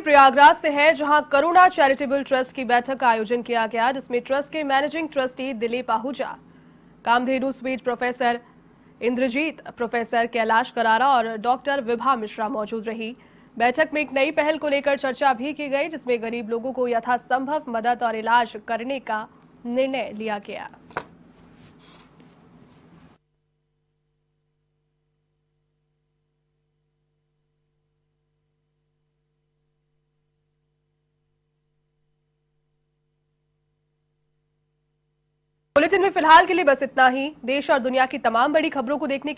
प्रयागराज से है जहां करुणा चैरिटेबल ट्रस्ट की बैठक का आयोजन किया गया जिसमें ट्रस्ट के managing trustee Dilip Ahuja Kamdhenu sweet professor Inderjit professor Kailash Karara और डॉक्टर विभा मिश्रा मौजूद रही बैठक में एक नई पहल को लेकर चर्चा भी की गई जिसमें गरीब लोगों को यथासंभव मदद और इलाज करने का निर्णय लिया गया बुलेटिन में फिलहाल के लिए बस इतना ही देश और दुनिया की तमाम बड़ी खबरों को देखने के